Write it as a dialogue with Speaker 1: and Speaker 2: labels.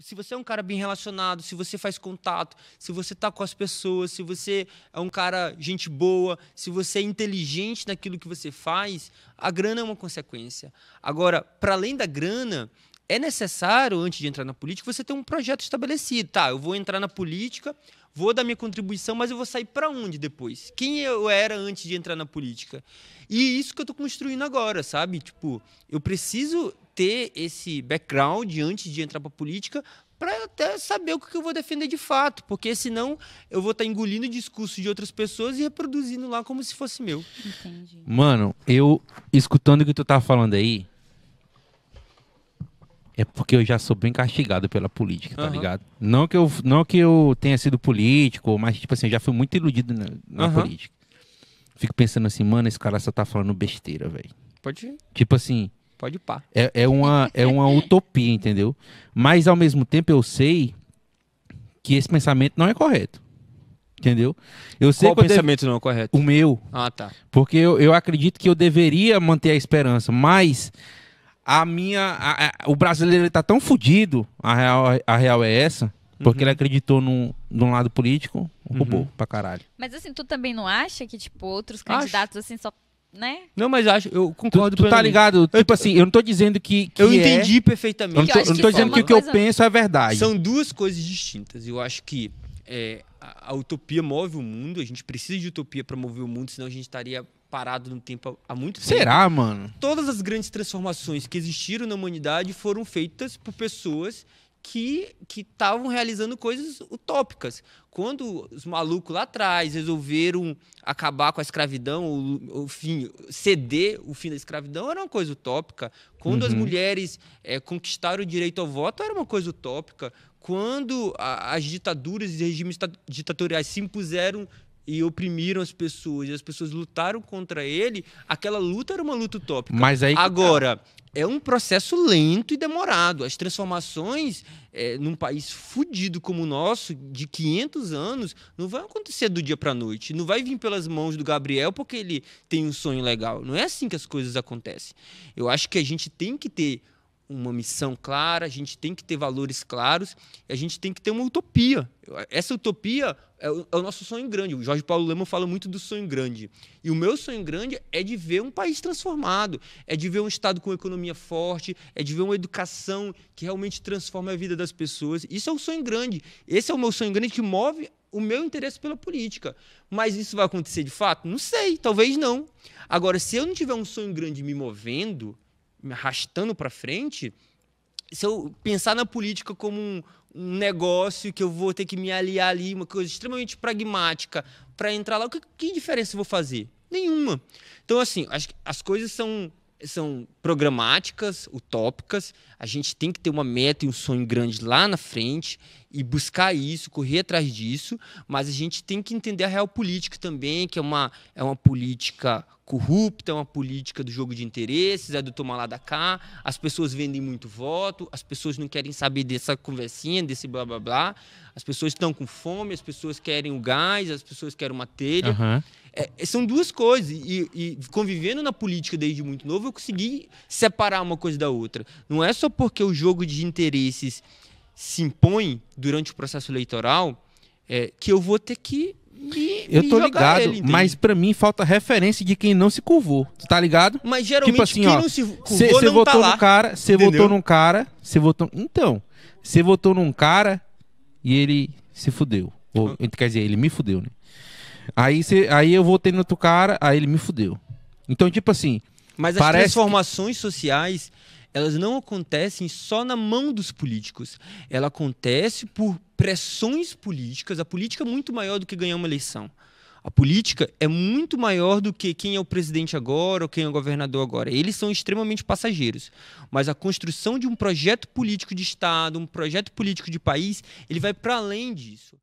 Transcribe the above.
Speaker 1: se você é um cara bem relacionado, se você faz contato, se você tá com as pessoas, se você é um cara gente boa, se você é inteligente naquilo que você faz, a grana é uma consequência. Agora, para além da grana, é necessário, antes de entrar na política, você ter um projeto estabelecido. Tá, eu vou entrar na política, vou dar minha contribuição, mas eu vou sair para onde depois? Quem eu era antes de entrar na política? E é isso que eu estou construindo agora, sabe? Tipo, eu preciso ter esse background antes de entrar para política para até saber o que eu vou defender de fato, porque senão eu vou estar tá engolindo o discurso de outras pessoas e reproduzindo lá como se fosse meu. Entendi.
Speaker 2: Mano, eu escutando o que tu tá falando aí, é porque eu já sou bem castigado pela política, tá uhum. ligado? Não que eu não que eu tenha sido político, mas tipo assim, eu já fui muito iludido na, na uhum. política. Fico pensando assim, mano, esse cara só tá falando besteira, velho. Pode ir. Tipo assim, Pode pá. É, é, uma, é uma utopia, entendeu? Mas ao mesmo tempo eu sei que esse pensamento não é correto. Entendeu? Eu sei Qual que pensamento deve... não é correto? O meu. Ah, tá. Porque eu, eu acredito que eu deveria manter a esperança, mas a minha. A, a, o brasileiro está tão fodido, a real, a real é essa, porque uhum. ele acreditou num, num lado político, roubou uhum. pra caralho.
Speaker 1: Mas assim, tu também não acha que, tipo, outros candidatos Acho. assim só né?
Speaker 2: Não, mas acho, eu concordo. Tu, tu tá ligado? Tipo assim, eu não tô dizendo que. que eu é entendi perfeitamente. Eu não tô, eu não tô dizendo que o que eu penso é verdade. São duas
Speaker 1: coisas distintas. Eu acho que é, a, a, utopia move o mundo, a gente precisa de utopia para mover o mundo, senão a gente estaria parado no tempo há muito tempo. Será, mano? Todas as grandes transformações que existiram na humanidade foram feitas por pessoas que estavam realizando coisas utópicas. Quando os malucos lá atrás resolveram acabar com a escravidão, ou, ou fim, ceder o fim da escravidão, era uma coisa utópica. Quando uhum. as mulheres é, conquistaram o direito ao voto, era uma coisa utópica. Quando a, as ditaduras e regimes ditatoriais se impuseram e oprimiram as pessoas, e as pessoas lutaram contra ele, aquela luta era uma luta utópica. Mas aí tá. agora, é um processo lento e demorado. As transformações é, num país fudido como o nosso, de 500 anos, não vão acontecer do dia para a noite. Não vai vir pelas mãos do Gabriel porque ele tem um sonho legal. Não é assim que as coisas acontecem. Eu acho que a gente tem que ter uma missão clara, a gente tem que ter valores claros, a gente tem que ter uma utopia. Essa utopia é o, é o, nosso sonho grande. O Jorge Paulo Lema fala muito do sonho grande. E o meu sonho grande é de ver um país transformado, é de ver um Estado com economia forte, é de ver uma educação que realmente transforma a vida das pessoas. Isso é o sonho grande. Esse é o meu sonho grande que move o meu interesse pela política. Mas isso vai acontecer de fato? Não sei, talvez não. Agora, se eu não tiver um sonho grande me movendo, me arrastando para frente, se eu pensar na política como um, um, negócio que eu vou ter que me aliar ali, uma coisa extremamente pragmática para entrar lá, o que, que diferença eu vou fazer? Nenhuma. Então, assim, as, as coisas são são programáticas, utópicas. A gente tem que ter uma meta e um sonho grande lá na frente e buscar isso, correr atrás disso, mas a gente tem que entender a real política também, que é uma, é uma política corrupta, é uma política do jogo de interesses, é do tomar lá da cá, as pessoas vendem muito voto, as pessoas não querem saber dessa conversinha, desse blá blá blá, as pessoas estão com fome, as pessoas querem o gás, as pessoas querem uma telha. Uhum. É, são duas coisas. E, e, convivendo na política desde muito novo, eu consegui separar uma coisa da outra. Não é só porque o jogo de interesses se impõe durante o processo eleitoral é, que eu vou ter que me, eu me tô ligado, ele, mas
Speaker 2: para mim falta referência de quem não se curvou. tá ligado? Mas tipo geralmente tipo assim, quem ó, não se curvou tá votou tá num cara, você votou num cara, você votou, então, você votou num cara e ele se fudeu. Ou, ah. quer dizer, ele me fudeu, né? Aí cê, aí eu votei no outro cara, aí ele me fudeu. Então, tipo assim, mas as
Speaker 1: transformações que... sociais elas não acontecem só na mão dos políticos. Ela acontece por pressões políticas. A política é muito maior do que ganhar uma eleição. A política é muito maior do que quem é o presidente agora ou quem é o governador agora. Eles são extremamente passageiros. Mas a construção de um projeto político de Estado, um projeto político de país, ele vai para além disso.